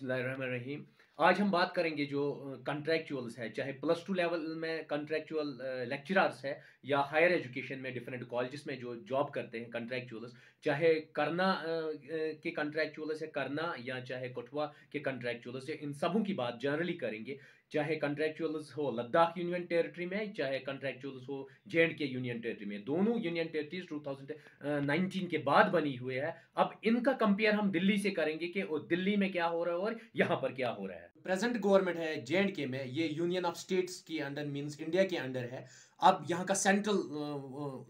बसमीम आज हम बात करेंगे जो कंट्रैक्चुअल्स है चाहे प्लस टू लेवल में कंट्रैक्चुअल लेक्चरर्स है या हायर एजुकेशन में डिफरेंट कॉलेजेस में जो जॉब करते हैं कंट्रैक्चुअल्स चाहे करना के कंट्रैक्चुअल्स है करना या चाहे कठुआ के कंट्रैक्चुअल्स है इन सबों की बात जनरली करेंगे चाहे कंट्रैक्चुअल्स हो लद्दाख यूनियन टेरिटरी में चाहे कंट्रैक्चुअल्स हो J and K union territory में दोनों यूनियन टेरिटरीज 2019 के बाद बनी हुए है अब इनका कंपेयर हम दिल्ली से करेंगे कि दिल्ली में क्या हो रहा है और यहाँ पर क्या हो रहा है प्रेजेंट गवर्नमेंट है जे के में ये यूनियन ऑफ स्टेट्स के अंडर मीन्स इंडिया के अंडर है अब यहाँ का सेंट्रल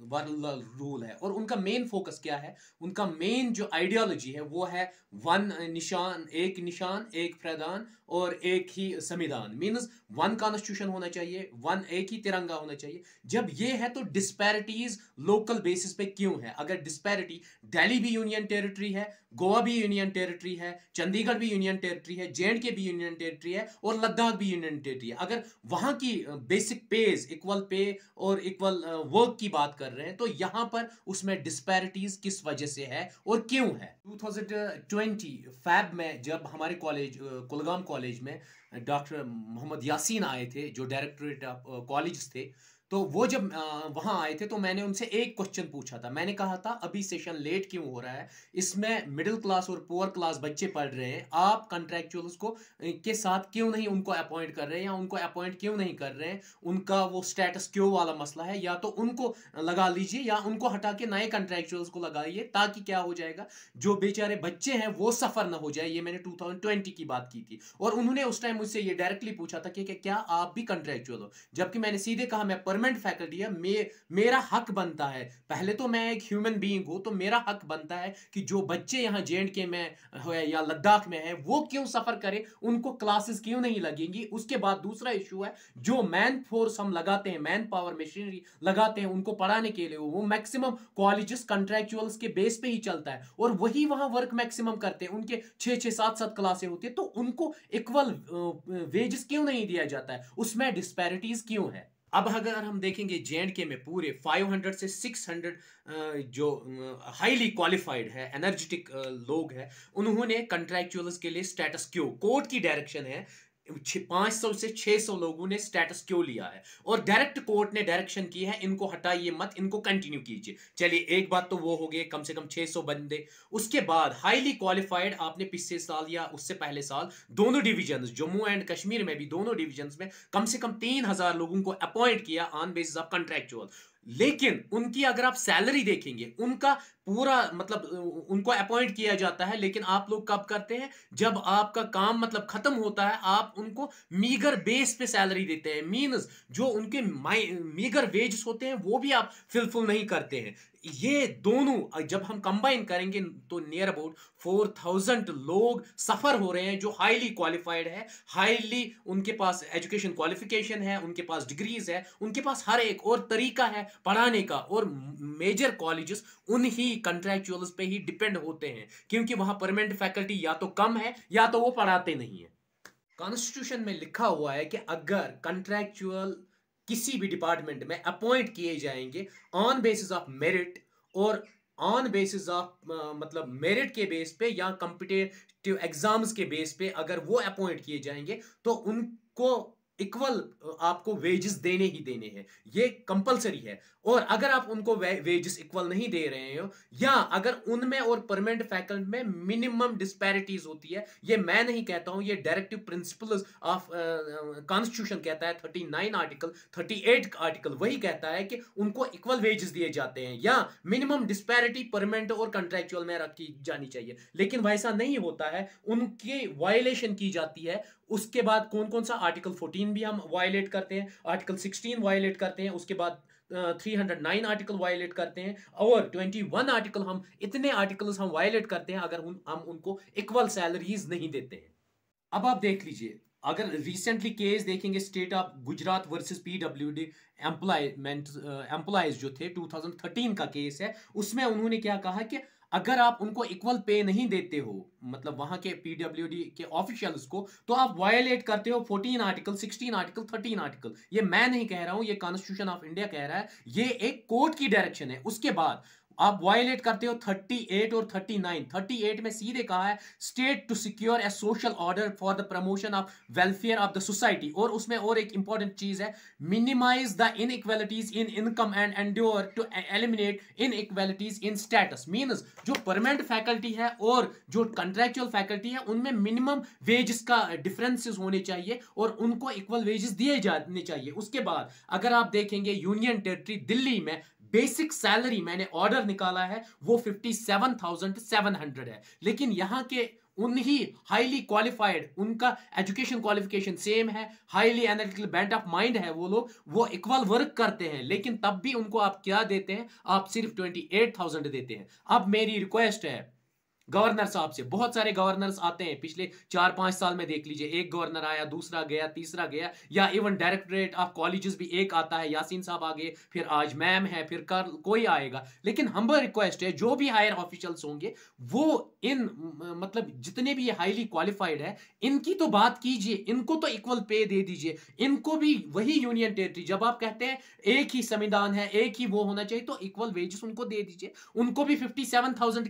रूल uh, uh, है और उनका मेन फोकस क्या है उनका मेन जो आइडियोलॉजी है वो है वन निशान एक निशान एक प्रधान और एक ही संविधान मीन्स वन कॉन्स्टिट्यूशन होना चाहिए वन एक ही तिरंगा होना चाहिए जब ये है तो डिस्पैरिटीज लोकल बेसिस पे क्यों है अगर डिस्पैरिटी दिल्ली भी यूनियन टेरिटरी है गोवा भी यूनियन टेरिटरी है चंडीगढ़ भी यूनियन टेरिटरी है जे के भी यूनियन टेरिटरी है और लद्दाख भी यूनियन टेरिटरी है अगर वहाँ की बेसिक पेज इक्वल पे और इक्वल वर्क uh, की बात कर रहे हैं तो यहां पर उसमें डिस्पैरिटीज किस वजह से है और क्यों है 2020 फैब में जब हमारे कॉलेज uh, कुलगाम कॉलेज में डॉक्टर uh, मोहम्मद यासीन आए थे जो डायरेक्टोरेट ऑफ कॉलेज थे तो वो जब वहां आए थे तो मैंने उनसे एक क्वेश्चन पूछा था मैंने कहा था अभी सेशन लेट क्यों हो रहा है इसमें मिडिल क्लास और पुअर क्लास बच्चे पढ़ रहे हैं आप कंट्रेक्चुअल को के साथ क्यों नहीं उनको अपॉइंट कर रहे हैं या उनको अपॉइंट क्यों नहीं कर रहे हैं उनका वो स्टेटस क्यों वाला मसला है या तो उनको लगा लीजिए या उनको हटा के नए कंट्रेक्चुअल को लगाइए ताकि क्या हो जाएगा जो बेचारे बच्चे हैं वो सफ़र ना हो जाए ये मैंने टू की बात की थी और उन्होंने उस टाइम मुझसे ये डायरेक्टली पूछा था कि क्या आप भी कंट्रेक्चुअल हो जबकि मैंने सीधे कहा मैं परमिट गवर्नमेंट फैकल्टी है मे, मेरा हक बनता है पहले तो मैं एक ह्यूमन बीइंग हूँ तो मेरा हक बनता है कि जो बच्चे यहाँ जे के में है या लद्दाख में है वो क्यों सफ़र करें उनको क्लासेस क्यों नहीं लगेंगी उसके बाद दूसरा इशू है जो मैन फोर्स हम लगाते हैं मैन पावर मशीनरी लगाते हैं उनको पढ़ाने के लिए वो मैक्सिमम कॉलेज कंट्रेक्चुअल्स के बेस पे ही चलता है और वही वहां वर्क मैक्सिमम करते हैं उनके छह छह सात सात क्लासे होती है तो उनको इक्वल वेजेस क्यों नहीं दिया जाता है उसमें डिस्पैरिटीज़ क्यों है अब अगर हम देखेंगे जे एंड के में पूरे 500 से 600 जो हाईली क्वालिफाइड है एनर्जेटिक लोग हैं उन्होंने कंट्रैक्चुअल्स के लिए स्टेटस क्यो कोर्ट की डायरेक्शन है पांच सौ से छह सौ लोगों ने स्टेटस क्यों लिया है और डायरेक्ट कोर्ट ने डायरेक्शन की है इनको हटाइए मत इनको कंटिन्यू कीजिए चलिए एक बात तो वो हो गई कम से कम छह सौ बंदे उसके बाद हाईली क्वालिफाइड आपने पिछले साल या उससे पहले साल दोनों डिविजन जम्मू एंड कश्मीर में भी दोनों डिविजन में कम से कम तीन हजार लोगों को अपॉइंट किया ऑन बेसिस ऑफ कंट्रेक्चुअल लेकिन उनकी अगर आप सैलरी देखेंगे उनका पूरा मतलब उनको अपॉइंट किया जाता है लेकिन आप लोग कब करते हैं जब आपका काम मतलब खत्म होता है आप उनको मीगर बेस पे सैलरी देते हैं मीनस जो उनके मीगर वेजेस होते हैं वो भी आप फिलफुल नहीं करते हैं ये दोनों जब हम कंबाइन करेंगे तो नियर अबाउट फोर थाउजेंड लोग सफ़र हो रहे हैं जो हाईली क्वालिफाइड है हाईली उनके पास एजुकेशन क्वालिफिकेशन है उनके पास डिग्रीज है उनके पास हर एक और तरीका है पढ़ाने का और मेजर कॉलेजेस ही कंट्रेक्चुअल पे ही डिपेंड होते हैं क्योंकि वहां परमानेंट फैकल्टी या तो कम है या तो वो पढ़ाते नहीं है कॉन्स्टिट्यूशन में लिखा हुआ है कि अगर कंट्रैक्चुअल किसी भी डिपार्टमेंट में अपॉइंट किए जाएंगे ऑन बेसिस ऑफ मेरिट और ऑन बेसिस ऑफ मतलब मेरिट के बेस पे या कम्पिटेटिव एग्जाम्स के बेस पे अगर वो अपॉइंट किए जाएंगे तो उनको इक्वल uh, आपको वेजेस देने ही देने हैं ये कंपलसरी है और अगर आप उनको वेजेस इक्वल नहीं दे रहे हो या अगर उनमें और परमानेंट फैकल्टी में मिनिमम डिस्पैरिटीज होती है ये मैं नहीं कहता हूं ये डायरेक्टिव प्रिंसिपल ऑफ कॉन्स्टिट्यूशन कहता है thirty nine article thirty eight article वही कहता है कि उनको इक्वल वेजेस दिए जाते हैं या मिनिमम डिस्पैरिटी परमानेंट और कंट्रेक्चुअल में रखी जानी चाहिए लेकिन वैसा नहीं होता है उनकी वायलेशन की जाती है उसके बाद कौन कौन सा आर्टिकल 14 भी हम वायलेट करते हैं आर्टिकल 16 वायलेट करते हैं उसके बाद three hundred nine article violate करते हैं और ट्वेंटी वन आर्टिकल हम इतने आर्टिकल्स हम वायलेट करते हैं अगर उन, हम उनको इक्वल सैलरीज नहीं देते हैं अब आप देख लीजिए अगर रिसेंटली केस देखेंगे state of Gujarat versus PWD employment employees जो थे 2013 का केस है उसमें उन्होंने क्या कहा कि अगर आप उनको इक्वल पे नहीं देते हो मतलब वहां के पीडब्ल्यू के ऑफिशियल्स को तो आप वायोलेट करते हो 14 आर्टिकल 16 आर्टिकल 13 आर्टिकल ये मैं नहीं कह रहा हूं ये कॉन्स्टिट्यूशन ऑफ इंडिया कह रहा है ये एक कोर्ट की डायरेक्शन है उसके बाद आप वायलेट करते हो 38 और 39 38 में सीधे कहा है state to secure a social order for the promotion of welfare of the society और उसमें और एक इंपॉर्टेंट चीज है minimise the inequalities in income and endure to eliminate inequalities in status means जो परमानेंट फैकल्टी है और जो कंट्रेक्चुअल फैकल्टी है उनमें मिनिमम वेजेस का डिफरेंसेस होने चाहिए और उनको इक्वल वेजेस दिए जाने चाहिए उसके बाद अगर आप देखेंगे यूनियन टेरिटरी दिल्ली में बेसिक सैलरी मैंने ऑर्डर निकाला है वो fifty seven thousand seven hundred है लेकिन यहाँ के ही हाईली क्वालिफाइड उनका एजुकेशन क्वालिफिकेशन सेम है highly analytical band of mind है वो लोग वो इक्वल वर्क करते हैं लेकिन तब भी उनको आप क्या देते हैं आप सिर्फ ट्वेंटी एट थाउजेंड देते हैं अब मेरी रिक्वेस्ट है गवर्नर साहब से बहुत सारे गवर्नर्स आते हैं पिछले चार पांच साल में देख लीजिए एक गवर्नर आया दूसरा गया तीसरा गया या इवन डायरेक्टरेट ऑफ कॉलेजेस भी एक आता है यासीन साहब आ गए फिर आज मैम है फिर कर कोई आएगा लेकिन हम रिक्वेस्ट है जो भी हायर ऑफिशियल्स होंगे वो इन मतलब जितने भी हाईली क्वालिफाइड है इनकी तो बात कीजिए इनको तो इक्वल पे दे दीजिए इनको भी वही यूनियन टेरिटरी जब आप कहते हैं एक ही संविधान है एक ही वो होना चाहिए तो इक्वल वेजेस उनको दे दीजिए उनको भी फिफ्टी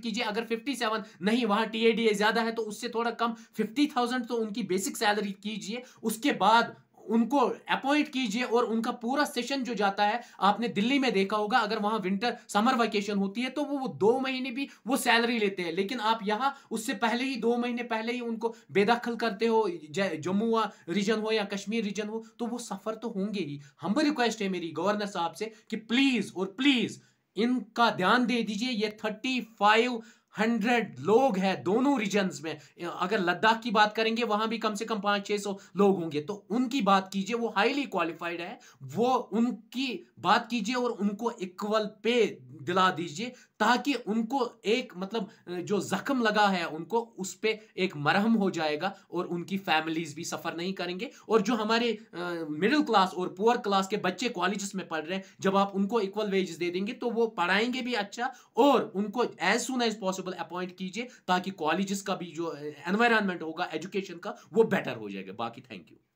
कीजिए अगर फिफ्टी सेवन नहीं वहां टीएडीए ज्यादा है तो उससे थोड़ा कम फिफ्टी थाउजेंड तो उनकी बेसिक सैलरी कीजिए उसके बाद उनको अपॉइंट कीजिए और उनका पूरा सेशन जो जाता है आपने दिल्ली में देखा होगा अगर वहां विंटर समर वैकेशन होती है तो वो, वो दो महीने भी वो सैलरी लेते हैं लेकिन आप यहाँ उससे पहले ही दो महीने पहले ही उनको बेदखल करते हो जम्मू रीजन हो या कश्मीर रीजन हो तो वो सफर तो होंगे ही हम रिक्वेस्ट है मेरी गवर्नर साहब से कि प्लीज और प्लीज इनका ध्यान दे दीजिए ये थर्टी फाइव हंड्रेड लोग हैं दोनों रीजन में अगर लद्दाख की बात करेंगे वहां भी कम से कम पाँच छह सौ लोग होंगे तो उनकी बात कीजिए वो हाईली क्वालिफाइड है वो उनकी बात कीजिए और उनको इक्वल पे दिला दीजिए ताकि उनको एक मतलब जो जख्म लगा है उनको उस पर एक मरहम हो जाएगा और उनकी फैमिलीज भी सफ़र नहीं करेंगे और जो हमारे मिडिल क्लास और पुअर क्लास के बच्चे कॉलेज में पढ़ रहे हैं जब आप उनको इक्वल वेजेस दे देंगे तो वो पढ़ाएंगे भी अच्छा और उनको as soon as possible appoint कीजिए ताकि कॉलेज का भी जो एनवायरमेंट होगा एजुकेशन का वो बेटर हो जाएगा बाकी थैंक यू